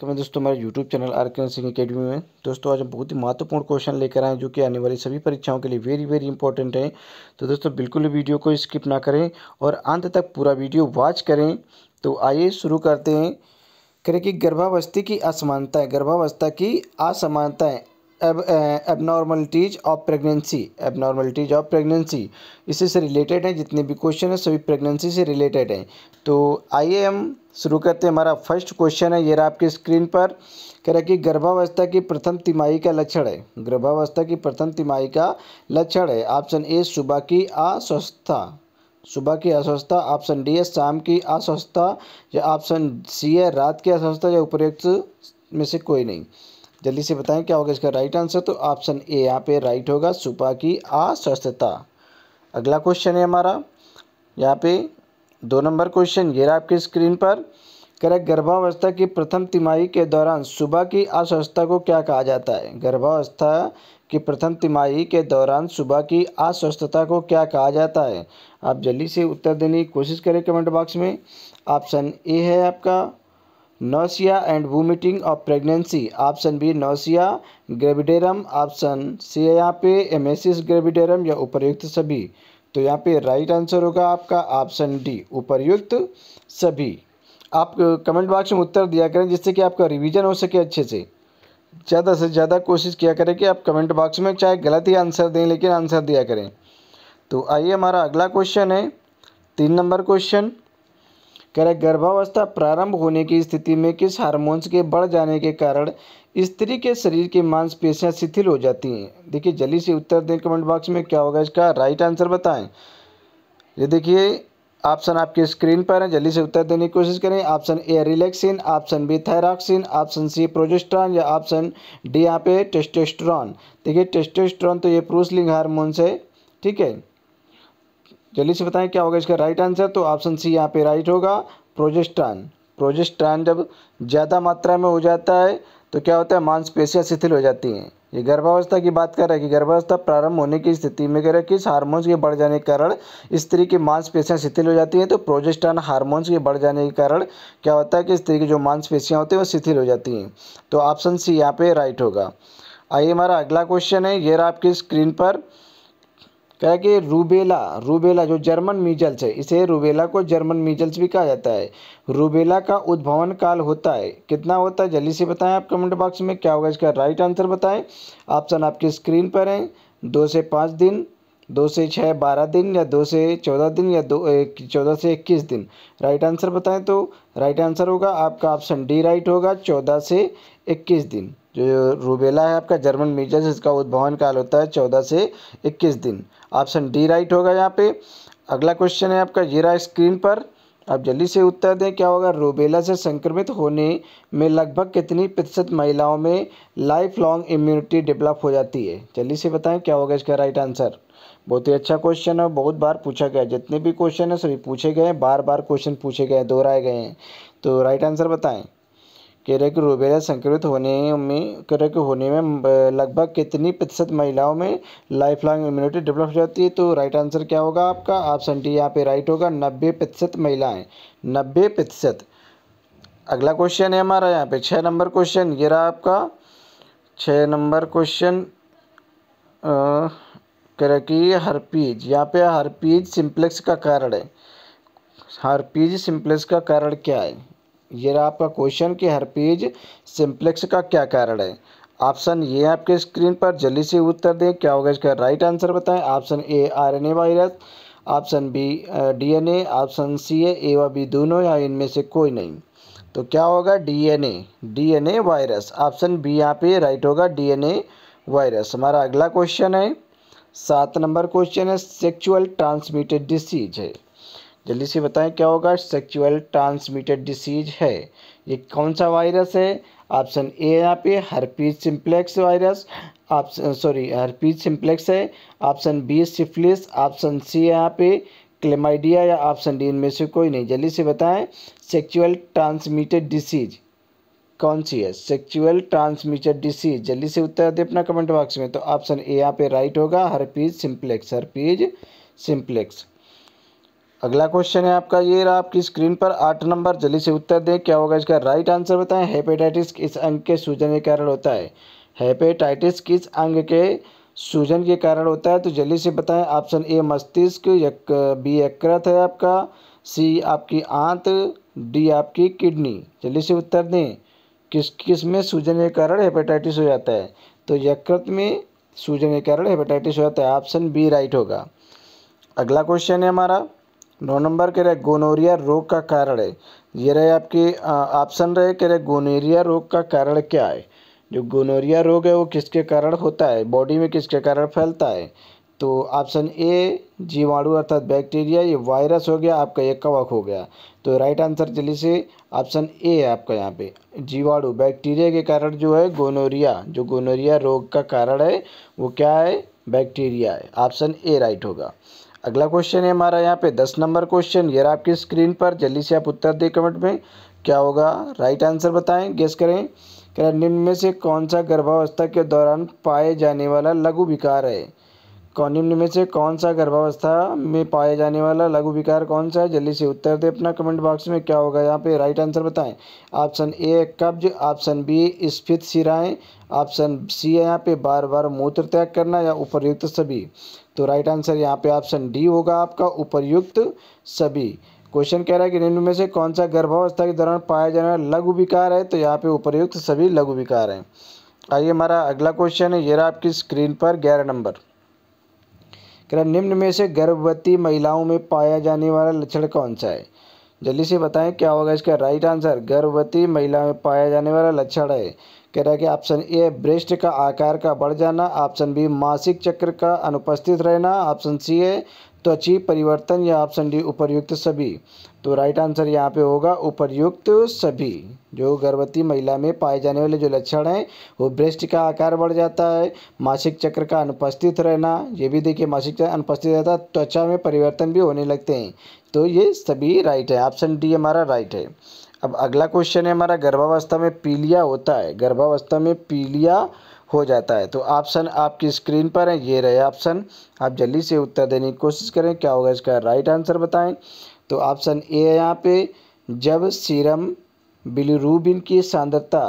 तो मैं दोस्तों हमारे YouTube चैनल आर के सिंह अकेडमी में दोस्तों आज हम बहुत ही महत्वपूर्ण क्वेश्चन लेकर आए जो कि आने वाली सभी परीक्षाओं के लिए वेरी वेरी इंपॉर्टेंट है तो दोस्तों बिल्कुल वीडियो को स्किप ना करें और अंत तक पूरा वीडियो वॉच करें तो आइए शुरू करते हैं करें कि गर्भावस्था की असमानताएँ गर्भावस्था की असमानताएँ एब abnormalities of pregnancy abnormalities of pregnancy इससे रिलेटेड हैं जितने भी क्वेश्चन हैं सभी प्रेगनेंसी से रिलेटेड हैं तो आइए हम शुरू करते हैं हमारा फर्स्ट क्वेश्चन है ये रहा आपकी स्क्रीन पर कह रहा है कि गर्भावस्था की प्रथम तिमाही का लक्षण है गर्भावस्था की प्रथम तिमाही का लक्षण है ऑप्शन ए सुबह की अस्वस्थता सुबह की अस्वस्थता ऑप्शन डी है शाम की अस्वस्थता या ऑप्शन सी है रात की अस्वस्थता या उपयुक्त में से कोई नहीं जल्दी से बताएं क्या होगा इसका राइट आंसर तो ऑप्शन ए यहाँ पे राइट होगा सुबह की अस्वस्थता अगला क्वेश्चन है हमारा यहाँ पे दो नंबर क्वेश्चन ये रहा आपकी स्क्रीन पर करेक्ट गर्भावस्था की प्रथम तिमाही के दौरान सुबह की अस्वस्थता को क्या कहा जाता है गर्भावस्था की प्रथम तिमाही के दौरान सुबह की अस्वस्थता को क्या कहा जाता है आप जल्दी से उत्तर देने की कोशिश करें कमेंट बॉक्स में ऑप्शन ए है आपका nausea and vomiting of pregnancy option B nausea gravidarum option C है यहाँ पे एमेसिस ग्रेविडेरम या उपयुक्त सभी तो यहाँ पे राइट आंसर होगा आपका ऑप्शन डी उपरयुक्त सभी आप कमेंट बॉक्स में उत्तर दिया करें जिससे कि आपका रिवीजन हो सके अच्छे से ज़्यादा से ज़्यादा कोशिश किया करें कि आप कमेंट बॉक्स में चाहे गलत ही आंसर दें लेकिन आंसर दिया करें तो आइए हमारा अगला क्वेश्चन है तीन नंबर क्वेश्चन कह रहे गर्भावस्था प्रारंभ होने की स्थिति में किस हार्मोन्स के बढ़ जाने के कारण स्त्री के शरीर की मांसपेशियां शिथिल हो जाती हैं देखिए जल्दी से उत्तर दें कमेंट बॉक्स में क्या होगा इसका राइट आंसर बताएं ये देखिए ऑप्शन आपके स्क्रीन पर है जल्दी से उत्तर देने की कोशिश करें option A relaxin option B thyroxine option C progesterone या ऑप्शन डी यहाँ पे टेस्टेस्ट्रॉन देखिए टेस्टेस्ट्रॉन तो ये प्रूसलिंग हार्मोन्स है ठीक है जल्दी से बताएं क्या होगा इसका राइट आंसर तो ऑप्शन सी यहाँ पे राइट होगा प्रोजेस्ट्रॉन प्रोजेस्ट्रॉन जब ज़्यादा मात्रा में हो जाता है तो क्या होता है मांसपेशियाँ शिथिल हो जाती हैं ये गर्भावस्था की बात कर रहे हैं कि गर्भावस्था प्रारंभ होने की स्थिति में कह रहे हैं कि हार्मोन्स के बढ़ जाने के कारण स्त्री की मांसपेशियाँ शिथिल हो जाती हैं तो प्रोजेस्टान हार्मोन्स के बढ़ जाने के कारण क्या होता है कि स्त्री की जो मांसपेशियाँ होती हैं वो शिथिल हो जाती हैं तो ऑप्शन सी यहाँ पे राइट होगा आइए हमारा अगला क्वेश्चन है ये रहा आपकी स्क्रीन पर कह के कि रूबेला रूबेला जो जर्मन मीजल्स है इसे रूबेला को जर्मन मीजल्स भी कहा जाता है रूबेला का उद्भवन काल होता है कितना होता है जल्दी से बताएं आप कमेंट बॉक्स में क्या होगा इसका राइट आंसर बताएं ऑप्शन आपकी स्क्रीन पर हैं दो से पाँच दिन दो से छः बारह दिन या दो से चौदह दिन या दो चौदह से इक्कीस दिन राइट आंसर बताएं तो राइट आंसर होगा आपका ऑप्शन डी राइट होगा चौदह से इक्कीस दिन जो रूबेला है आपका जर्मन मीजल्स इसका उद्भवन काल होता है चौदह से इक्कीस दिन ऑप्शन डी राइट होगा यहाँ पे अगला क्वेश्चन है आपका ये रहा स्क्रीन पर आप जल्दी से उत्तर दें क्या होगा रूबेला से संक्रमित होने में लगभग कितनी प्रतिशत महिलाओं में लाइफ लॉन्ग इम्यूनिटी डेवलप हो जाती है जल्दी से बताएं क्या होगा इसका राइट आंसर बहुत ही अच्छा क्वेश्चन है बहुत बार पूछा गया जितने भी क्वेश्चन है सभी पूछे गए हैं बार बार क्वेश्चन पूछे गए हैं दोहराए गए हैं तो राइट आंसर बताएं कीड़े की रूबेला संक्रमित होने में कीड़े के होने में लगभग कितनी प्रतिशत महिलाओं में लाइफ लॉन्ग इम्यूनिटी डेवलप हो जाती है तो राइट आंसर क्या होगा आपका ऑप्शन डी यहाँ पे राइट होगा नब्बे प्रतिशत महिलाएँ नब्बे प्रतिशत अगला क्वेश्चन है हमारा यहाँ पे छः नंबर क्वेश्चन ये रहा आपका छः नंबर क्वेश्चन कह कि हरपीज यहाँ पे हरपीज सिंप्लेक्स का कारण है हरपीज सिंप्लेक्स का कारण क्या है ये रहा आपका क्वेश्चन कि पेज सिंप्लेक्स का क्या कारण है ऑप्शन ये आपके स्क्रीन पर जल्दी से उत्तर दें क्या होगा इसका राइट आंसर बताएं option A RNA virus option B DNA option C है ए व बी दोनों या इनमें से कोई नहीं तो क्या होगा DNA DNA virus option B यहाँ पे राइट होगा डीएनए वायरस हमारा अगला क्वेश्चन है सात नंबर क्वेश्चन है सेक्चुअल ट्रांसमिटेड डिसीज है जल्दी से बताएं क्या होगा सेक्चुअल ट्रांसमिटेड डिसीज है ये कौन सा वायरस है ऑप्शन ए यहाँ पे herpes simplex virus option sorry herpes simplex है option B syphilis option C यहाँ पे क्लेमाइडिया या ऑप्शन डी इनमें से कोई नहीं जल्दी से बताएं सेक्चुअल ट्रांसमिटेड डिसीज कौन सी है सेक्चुअल ट्रांसमिटेड डिसीज जल्दी से उत्तर दे अपना कमेंट बॉक्स में तो ऑप्शन ए यहाँ पे राइट होगा हरपीज सिम्प्लेक्स हरपीज सिम्प्लेक्स अगला क्वेश्चन है आपका ये रहा आपकी स्क्रीन पर आठ नंबर जल्दी से उत्तर दें क्या होगा इसका राइट आंसर बताएं हेपेटाइटिस किस अंग के सूजन के कारण होता है हेपेटाइटिस किस अंग के सूजन के कारण होता है तो जल्दी से बताएं ऑप्शन ए मस्तिष्क यक, बी यकृत है आपका सी आपकी आंत डी आपकी किडनी जल्दी से उत्तर दें किस किस में सूजन के कारण हेपेटाइटिस हो जाता है तो यकृत में सूजन के कारण हेपेटाइटिस हो जाता है ऑप्शन बी राइट होगा अगला क्वेश्चन है हमारा नौ नंबर कह रहे गोनोरिया रोग का कारण है ये रहे आपके ऑप्शन रहे कह रहे गोनोरिया रोग का कारण क्या है जो गोनोरिया रोग है वो किसके कारण होता है बॉडी में किसके कारण फैलता है तो ऑप्शन ए जीवाणु अर्थात बैक्टीरिया ये वायरस हो गया आपका ये कवक हो गया तो राइट आंसर जल्दी से ऑप्शन ए है आपका यहाँ पे जीवाणु बैक्टीरिया के कारण जो है गोनोरिया जो गोनोरिया रोग का कारण है वो क्या है बैक्टीरिया है ऑप्शन ए राइट होगा अगला क्वेश्चन है हमारा यहाँ पे दस नंबर क्वेश्चन ये आपकी स्क्रीन पर जल्दी से आप उत्तर दें कमेंट में क्या होगा राइट आंसर बताएं गेस करें क्या निम्न में से कौन सा गर्भावस्था के दौरान पाए जाने वाला लघु विकार है कौन निम्न में से कौन सा गर्भावस्था में पाए जाने वाला लघु विकार कौन सा है जल्दी से उत्तर दें अपना कमेंट बॉक्स में क्या होगा यहाँ पे राइट आंसर बताएं ऑप्शन ए कब्ज ऑप्शन बी स्फित सिराएं ऑप्शन सी है यहाँ पे बार बार मूत्र त्याग करना या उपरयुक्त सभी तो राइट आंसर यहाँ पे ऑप्शन डी होगा आपका उपयुक्त सभी क्वेश्चन कह रहा है कि निम्न में से कौन सा गर्भावस्था के दौरान पाया जाने वाला लघु विकार है तो यहाँ पे उपयुक्त सभी लघु विकार हैं आइए हमारा अगला क्वेश्चन है ये रहा आपकी स्क्रीन पर ग्यारह नंबर कह निम्न में से गर्भवती महिलाओं में पाया जाने वाला लक्षण कौन सा है जल्दी से बताएं क्या होगा इसका राइट आंसर गर्भवती महिला में पाया जाने वाला लक्षण है कह रहा है कि ऑप्शन ए ब्रेस्ट का आकार का बढ़ जाना ऑप्शन बी मासिक चक्र का अनुपस्थित रहना ऑप्शन सी है त्वची परिवर्तन या ऑप्शन डी उपरयुक्त सभी तो राइट आंसर यहाँ पे होगा उपरयुक्त सभी जो गर्भवती महिला में पाए जाने वाले जो लक्षण हैं वो ब्रेस्ट का आकार बढ़ जाता है मासिक चक्र का अनुपस्थित रहना ये भी देखिए मासिक चक्र अनुपस्थित रहता है त्वचा में परिवर्तन भी होने लगते हैं तो ये सभी राइट है ऑप्शन डी हमारा राइट है अब अगला क्वेश्चन है हमारा गर्भावस्था में पीलिया होता है गर्भावस्था में पीलिया हो जाता है तो ऑप्शन आपकी स्क्रीन पर है ये रहे ऑप्शन आप जल्दी से उत्तर देने की कोशिश करें क्या होगा इसका राइट आंसर बताएं तो ऑप्शन ए है यहाँ पे जब सीरम बिलरूबिन की सांद्रता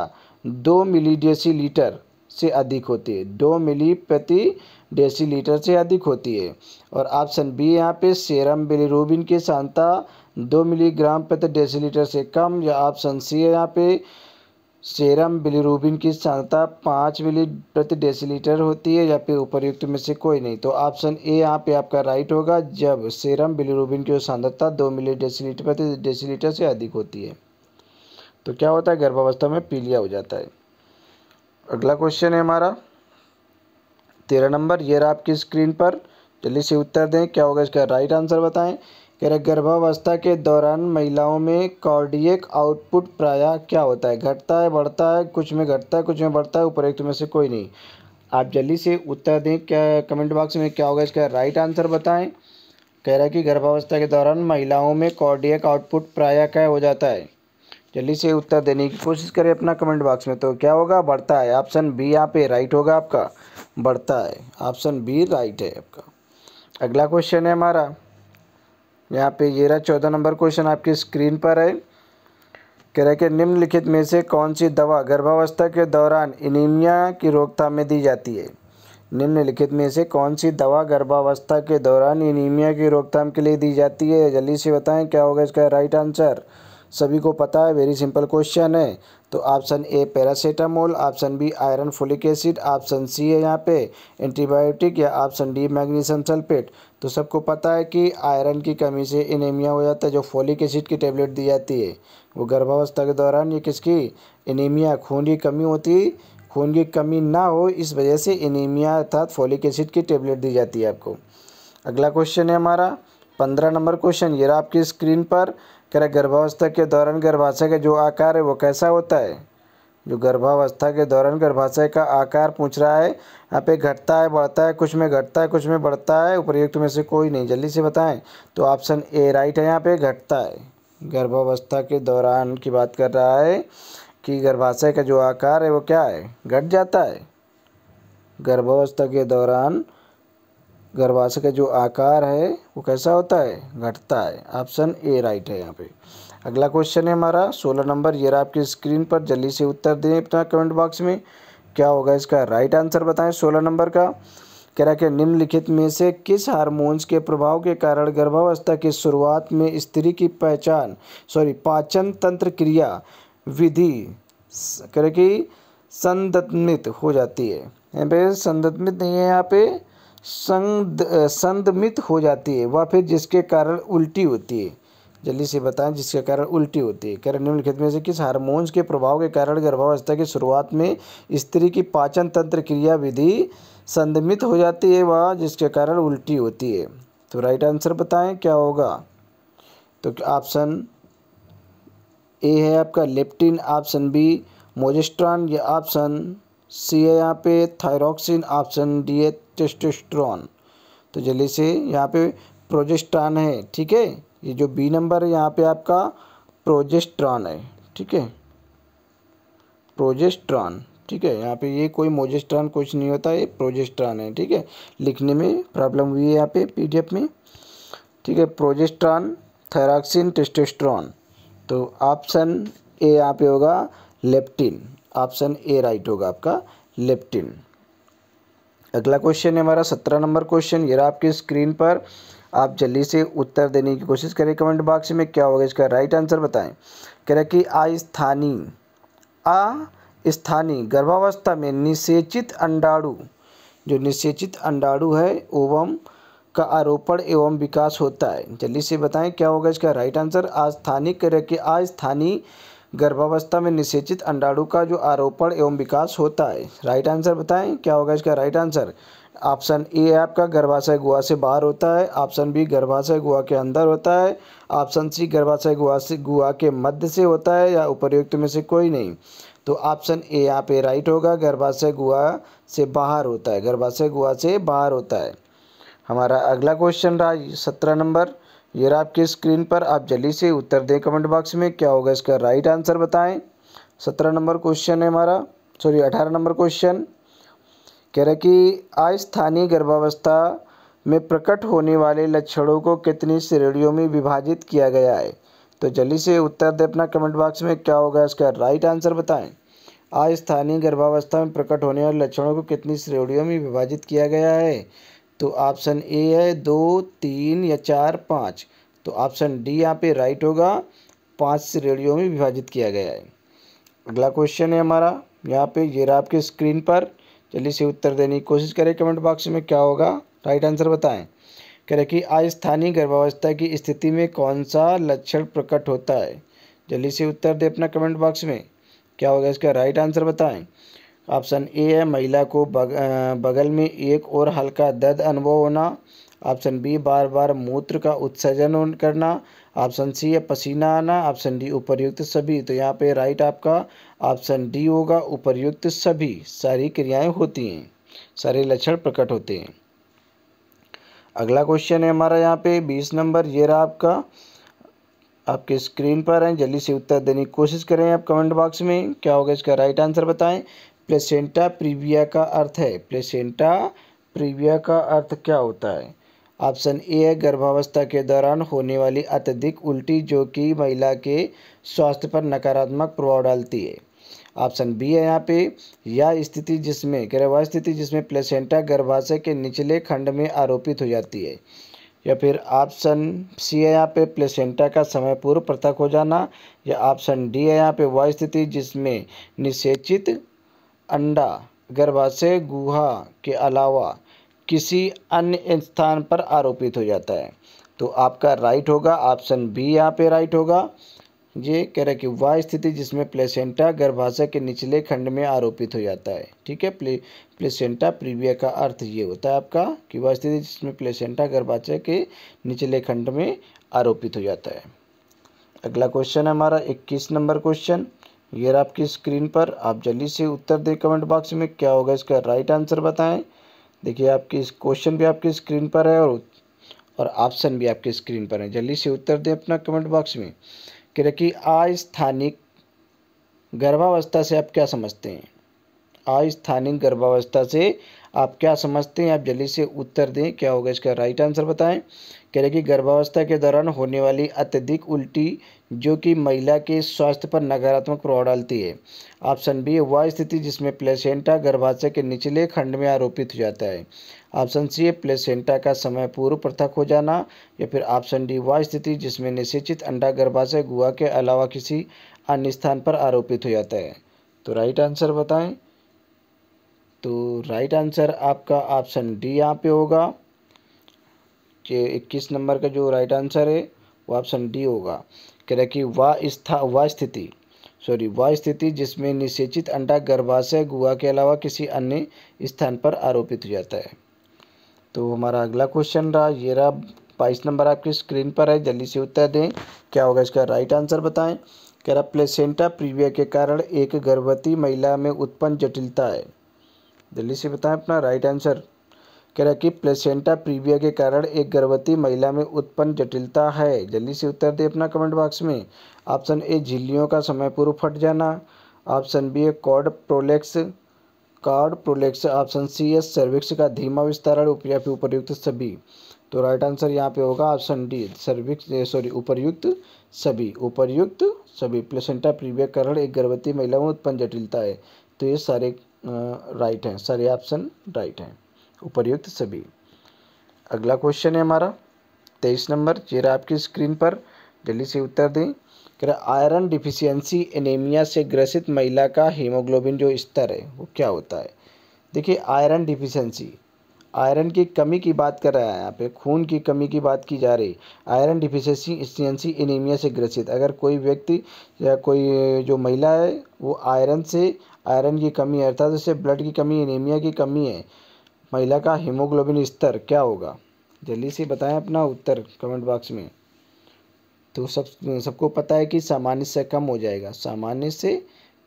दो मिली डेसी लीटर से अधिक होती है दो मिली प्रति डेसी लीटर से अधिक होती है और ऑप्शन बी यहाँ पे सीरम बिलरूबिन की सांद्रता दो मिलीग्राम प्रति डेसीलीटर से कम या आप संसी है यहाँ पे सेरम बिलिरूबिन की सांद्रता पाँच मिली प्रति डेसीलीटर होती है या फिर उपरयुक्त में से कोई नहीं तो ऑप्शन ए यहाँ पे आपका राइट होगा जब सेरम बिलिरूबिन की सांद्रता दो मिली डेसीलीटर प्रति डेसीलीटर से अधिक होती है तो क्या होता है गर्भावस्था में पीलिया हो जाता है अगला क्वेश्चन है हमारा तेरह नंबर ये रहा आपकी स्क्रीन पर जल्दी से उत्तर दें क्या होगा इसका राइट आंसर बताएं कह रहे गर्भावस्था के दौरान महिलाओं में कार्डियक आउटपुट प्रायः क्या होता है घटता है बढ़ता है कुछ में घटता है कुछ में बढ़ता है उपरोक्त तो में से कोई नहीं आप जल्दी से उत्तर दें क्या कमेंट बॉक्स में क्या होगा इसका राइट आंसर बताएं कह रहा है कि गर्भावस्था के दौरान महिलाओं में कार्डियक आउटपुट प्रायः क्या हो जाता है जल्दी से उत्तर देने की कोशिश करें अपना कमेंट बॉक्स में तो क्या होगा बढ़ता है ऑप्शन बी यहाँ पे राइट होगा आपका बढ़ता है ऑप्शन बी राइट है आपका अगला क्वेश्चन है हमारा यहाँ पे ये रहा चौदह नंबर क्वेश्चन आपकी स्क्रीन पर है कह रहे कि निम्नलिखित में से कौन सी दवा गर्भावस्था के दौरान एनीमिया की रोकथाम में दी जाती है निम्नलिखित में से कौन सी दवा गर्भावस्था के दौरान एनीमिया की रोकथाम के लिए दी जाती है जल्दी से बताएं क्या होगा इसका राइट आंसर सभी को पता है वेरी सिंपल क्वेश्चन है तो option A paracetamol option B iron folic acid option C है यहाँ पे एंटीबायोटिक या ऑप्शन डी मैग्नीशियम सल्फेट तो सबको पता है कि आयरन की कमी से एनीमिया हो जाता है जो फोलिक एसिड की टेबलेट दी जाती है वो गर्भावस्था के दौरान ये किसकी एनीमिया खून की कमी होती खून की कमी ना हो इस वजह से एनीमिया अर्थात फोलिक एसिड की टेबलेट दी जाती है आपको अगला क्वेश्चन है हमारा पंद्रह नंबर क्वेश्चन ये रहा आपकी स्क्रीन पर कह रहे गर्भावस्था के दौरान गर्भाशय का जो आकार है वो कैसा होता है जो गर्भावस्था के दौरान गर्भाशय का आकार पूछ रहा है यहाँ पे घटता है बढ़ता है कुछ में घटता है कुछ में बढ़ता है उपरयुक्त में से कोई नहीं जल्दी से बताएं तो ऑप्शन ए राइट है यहाँ पे घटता है गर्भावस्था के दौरान की बात कर रहा है कि गर्भाशय का जो आकार है वो क्या है घट जाता है गर्भावस्था के दौरान गर्भाशय का जो आकार है वो कैसा होता है घटता है ऑप्शन ए राइट है यहाँ पे अगला क्वेश्चन है हमारा सोलह नंबर ये रहा आपकी स्क्रीन पर जल्दी से उत्तर दें अपना कमेंट बॉक्स में क्या होगा इसका राइट आंसर बताएं सोलह नंबर का कह रहा कि निम्नलिखित में से किस हार्मोन्स के प्रभाव के कारण गर्भावस्था की शुरुआत में स्त्री की पहचान सॉरी पाचन तंत्र क्रिया विधि कह रहे कि संदत्मित हो जाती है यहाँ पे संदत्मित नहीं है यहाँ पे संद संदमित हो जाती है वह फिर जिसके कारण उल्टी होती है जल्दी से बताएं जिसके कारण उल्टी होती है कह निम्नलिखित में से किस हार्मोन्स के प्रभाव के कारण गर्भावस्था की शुरुआत में स्त्री की पाचन तंत्र क्रिया विधि संदमित हो जाती है वह जिसके कारण उल्टी होती है तो राइट आंसर बताएं क्या होगा तो ऑप्शन ए है आपका लेप्टिन ऑप्शन बी मोजेस्ट्रॉन या ऑप्शन सी है यहाँ पे थायरोक्सिन ऑप्शन डी है टेस्टोस्ट्रॉन तो जल्दी से यहाँ पे प्रोजेस्ट्रॉन है ठीक है ये जो बी नंबर है यहाँ पे आपका प्रोजेस्ट्रॉन है ठीक है प्रोजेस्ट्रॉन ठीक है यहाँ पे ये कोई मोजेस्ट्रॉन कुछ नहीं होता ये प्रोजेस्ट्रॉन है ठीक है लिखने में प्रॉब्लम हुई है यहाँ पे एफ में ठीक है प्रोजेस्ट्रॉन थैराक्सिन टेस्टोस्ट्रॉन तो ऑप्शन ए यहाँ पे होगा लेप्टिन ऑप्शन ए राइट होगा आपका लेप्टिन अगला क्वेश्चन है हमारा सत्रह नंबर क्वेश्चन ये रहा आपकी स्क्रीन पर आप जल्दी से उत्तर देने की कोशिश करें कमेंट बॉक्स में क्या होगा इसका राइट आंसर बताएं कह रहा कि अस्थानीय आ गर्भावस्था में निषेचित अंडाणु जो निषेचित अंडाणु है ओवम का आरोपण एवं विकास होता है जल्दी से बताएं क्या होगा इसका राइट आंसर अस्थानिक कह रहे कि अस्थानीय गर्भावस्था में निषेचित अंडाणु का जो आरोपण एवं विकास होता है राइट आंसर बताएं क्या होगा इसका राइट आंसर ऑप्शन ए आपका गर्भाशय गुहा से बाहर होता है ऑप्शन बी गर्भाशय गुहा के अंदर होता है ऑप्शन सी गर्भाशय गुहा से गुहा के मध्य से होता है या उपरयुक्त में से कोई नहीं तो ऑप्शन ए यहाँ पे राइट होगा गर्भाशय गुहा से बाहर होता है गर्भाशय गुहा से बाहर होता है हमारा अगला क्वेश्चन रहा सत्रह नंबर ये रहा आपकी स्क्रीन पर आप जल्दी से उत्तर दें कमेंट बॉक्स में क्या होगा इसका राइट आंसर बताएं सत्रह नंबर क्वेश्चन है हमारा सॉरी अठारह नंबर क्वेश्चन कह रहा कि अस्थानीय गर्भावस्था में प्रकट होने वाले लक्षणों को कितनी श्रेणियों में विभाजित किया गया है तो जल्दी से उत्तर दें अपना कमेंट बॉक्स में क्या होगा इसका राइट आंसर बताएं अस्थानीय गर्भावस्था में प्रकट होने वाले लक्षणों को कितनी श्रेणियों में विभाजित किया गया है तो ऑप्शन ए है दो तीन या चार पाँच तो ऑप्शन डी यहाँ पे राइट होगा पांच श्रेणियों में विभाजित किया गया है अगला क्वेश्चन है हमारा यहाँ पे ये रहा आपके स्क्रीन पर जल्दी से उत्तर देने की कोशिश करें कमेंट बॉक्स में क्या होगा राइट आंसर बताएं कह रहे कि अस्थानीय गर्भावस्था की स्थिति में कौन सा लक्षण प्रकट होता है जल्दी से उत्तर दें अपना कमेंट बॉक्स में क्या होगा इसका राइट आंसर बताएं ऑप्शन ए है महिला को बग, बगल में एक और हल्का दर्द अनुभव होना ऑप्शन बी बार बार मूत्र का उत्सर्जन करना ऑप्शन सी है पसीना आना ऑप्शन डी उपरयुक्त सभी तो यहाँ पे राइट आपका ऑप्शन डी होगा उपरयुक्त सभी सारी क्रियाएं होती हैं सारे लक्षण प्रकट होते हैं अगला क्वेश्चन है हमारा यहाँ पे बीस नंबर ये रहा आपका आपके स्क्रीन पर हैं जल्दी से उत्तर देने की कोशिश करें आप कमेंट बॉक्स में क्या होगा इसका राइट आंसर बताएं प्लेसेंटा प्रीविया का अर्थ है प्लेसेंटा प्रीविया का अर्थ क्या होता है ऑप्शन ए है गर्भावस्था के दौरान होने वाली अत्यधिक उल्टी जो कि महिला के स्वास्थ्य पर नकारात्मक प्रभाव डालती है ऑप्शन बी है यहाँ पे या स्थिति जिसमें गर्भावस्था स्थिति जिसमें प्लेसेंटा गर्भाशय के निचले खंड में आरोपित हो जाती है या फिर ऑप्शन सी है यहाँ पे प्लेसेंटा का समय पूर्व पृथक हो जाना या ऑप्शन डी है यहाँ पे वह स्थिति जिसमें निषेचित अंडा गर्भाशय गुहा के अलावा किसी अन्य स्थान पर आरोपित हो जाता है तो आपका राइट होगा ऑप्शन बी यहाँ पे राइट होगा ये कह रहे कि वह स्थिति जिसमें प्लेसेंटा गर्भाशय के निचले खंड में आरोपित हो जाता है ठीक है प्ले प्लेसेंटा प्रीविया का अर्थ ये होता है आपका कि वह स्थिति जिसमें प्लेसेंटा गर्भाशय के निचले खंड में आरोपित हो जाता है अगला क्वेश्चन है हमारा इक्कीस नंबर क्वेश्चन ये रहा आपकी स्क्रीन पर आप जल्दी से उत्तर दें कमेंट बॉक्स में क्या होगा इसका राइट आंसर बताएं देखिए आपकी इस क्वेश्चन भी आपकी स्क्रीन पर है और और ऑप्शन भी आपके स्क्रीन पर है जल्दी से उत्तर दें अपना कमेंट बॉक्स में कि रखिए अस्थानिक गर्भावस्था से आप क्या समझते हैं अस्थानिक गर्भावस्था से आप क्या समझते हैं आप जल्दी से उत्तर दें क्या होगा इसका राइट आंसर बताएं कह रहे कि गर्भावस्था के दौरान होने वाली अत्यधिक उल्टी जो कि महिला के स्वास्थ्य पर नकारात्मक प्रभाव डालती है ऑप्शन बी वह स्थिति जिसमें प्लेसेंटा गर्भाशय के निचले खंड में आरोपित हो जाता है ऑप्शन सी प्लेसेंटा का समय पूर्व पृथक हो जाना या फिर ऑप्शन डी वह स्थिति जिसमें निषेचित अंडा गर्भाशय गुहा के अलावा किसी अन्य स्थान पर आरोपित हो जाता है तो राइट आंसर बताएं तो राइट आंसर आपका ऑप्शन डी यहाँ पे होगा इक्कीस नंबर का जो राइट आंसर है वो ऑप्शन डी होगा कह रहा कि वह स्था वह स्थिति सॉरी वह स्थिति जिसमें निषेचित अंडा गर्भाशय गुहा के अलावा किसी अन्य स्थान पर आरोपित हो जाता है तो हमारा अगला क्वेश्चन रहा ये रहा बाईस नंबर आपकी स्क्रीन पर है जल्दी से उत्तर दें क्या होगा इसका राइट आंसर बताएं कह रहा प्लेसेंटा प्रीविया के कारण एक गर्भवती महिला में उत्पन्न जटिलता है जल्दी से बताएं अपना राइट आंसर कि प्लेसेंटा प्रीविया के कारण एक गर्भवती महिला में उत्पन्न जटिलता है जल्दी से उत्तर दे अपना कमेंट बॉक्स में ऑप्शन ए झिल्लियों का समय पूर्व फट जाना ऑप्शन बी है cord prolapse cord prolapse option C है सर्विक्स का धीमा विस्तारण या फिर उपयुक्त सभी तो राइट आंसर यहाँ पे होगा ऑप्शन डी सर्विक्स सॉरी उपयुक्त सभी उपयुक्त सभी प्लेसेंटा प्रीविया कारण एक गर्भवती महिला में उत्पन्न जटिलता है तो ये सारे राइट हैं सारे ऑप्शन राइट हैं उपर्युक्त सभी अगला क्वेश्चन है हमारा तेईस नंबर चेहरा आपकी स्क्रीन पर जल्दी से उत्तर दें कह आयरन डिफिशियंसी एनेमिया से ग्रसित महिला का हीमोग्लोबिन जो स्तर है वो क्या होता है देखिए आयरन डिफिशियंसी आयरन की कमी की बात कर रहा है यहाँ पे खून की कमी की बात की जा रही आयरन डिफिशियंसी एनीमिया से ग्रसित अगर कोई व्यक्ति या कोई जो महिला है वो आयरन से आयरन की कमी है अर्थात उसे ब्लड की कमी एनीमिया की कमी है महिला का हीमोग्लोबिन स्तर क्या होगा जल्दी से बताएं अपना उत्तर कमेंट बॉक्स में तो सब सबको पता है कि सामान्य से कम हो जाएगा सामान्य से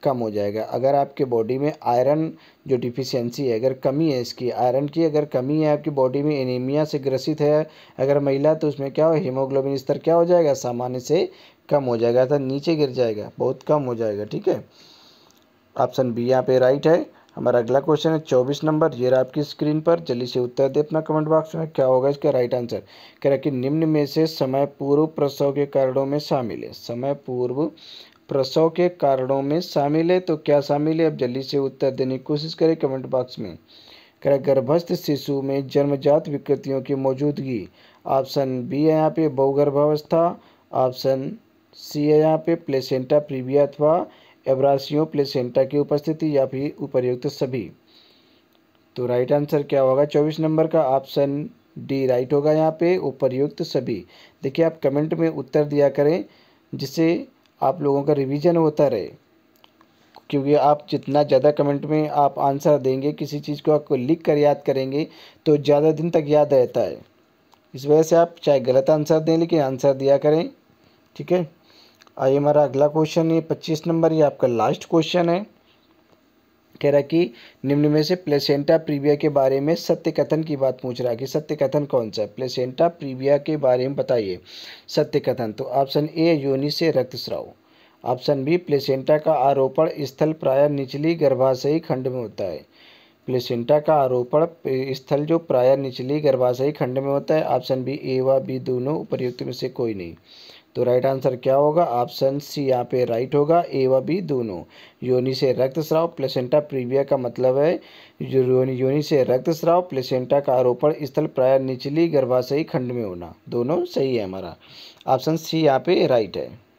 कम हो जाएगा अगर आपके बॉडी में आयरन जो डिफिशियंसी है अगर कमी है इसकी आयरन की अगर कमी है आपकी बॉडी में एनीमिया से ग्रसित है अगर महिला तो उसमें क्या हो हीमोग्लोबिन स्तर क्या हो जाएगा सामान्य से कम हो जाएगा अर्थात नीचे गिर जाएगा बहुत कम हो जाएगा ठीक है ऑप्शन बी यहाँ पे राइट है हमारा अगला क्वेश्चन है चौबीस नंबर ये रहा आपकी स्क्रीन पर जल्दी से उत्तर दे अपना कमेंट बॉक्स में क्या होगा इसका राइट आंसर कह रहा कि निम्न में से समय पूर्व प्रसव के कारणों में शामिल है समय पूर्व प्रसव के कारणों में शामिल है तो क्या शामिल है अब जल्दी से उत्तर देने की कोशिश करें कमेंट बॉक्स में कह गर्भस्थ शिशु में जन्मजात विकृतियों की मौजूदगी ऑप्शन बी है यहाँ पे बहुगर्भावस्था ऑप्शन सी है यहाँ पे प्लेसेंटा प्रीविया अथवा एब्रासियो प्लेसेंटा की उपस्थिति या फिर उपर्युक्त सभी तो राइट आंसर क्या होगा चौबीस नंबर का ऑप्शन डी राइट होगा यहाँ पे उपर्युक्त सभी देखिए आप कमेंट में उत्तर दिया करें जिससे आप लोगों का रिवीजन होता रहे क्योंकि आप जितना ज़्यादा कमेंट में आप आंसर देंगे किसी चीज़ को आपको लिख कर याद करेंगे तो ज़्यादा दिन तक याद रहता है इस वजह से आप चाहे गलत आंसर दें लेकिन आंसर दिया करें ठीक है आइए हमारा अगला क्वेश्चन ये पच्चीस नंबर ये आपका लास्ट क्वेश्चन है कह रहा कि निम्न में से प्लेसेंटा प्रीविया के बारे में सत्य कथन की बात पूछ रहा है कि सत्य कथन कौन सा है प्लेसेंटा प्रीविया के बारे में बताइए सत्य कथन तो ऑप्शन ए योनि से रक्तस्राव ऑप्शन बी प्लेसेंटा का आरोपण स्थल प्राय निचली गर्भाशयी खंड में होता है प्लेसेंटा का आरोपण स्थल जो प्राय निचली गर्भाशयी खंड में होता है ऑप्शन बी ए व बी दोनों उपर्युक्त में से कोई नहीं तो राइट आंसर क्या होगा ऑप्शन सी यहाँ पे राइट होगा ए व बी दोनों योनि से रक्तस्राव प्लेसेंटा प्रीविया का मतलब है योनि योनि से रक्तस्राव प्लेसेंटा का आरोपण स्थल प्राय निचली गर्भाशयी खंड में होना दोनों सही है हमारा ऑप्शन सी यहाँ पे राइट है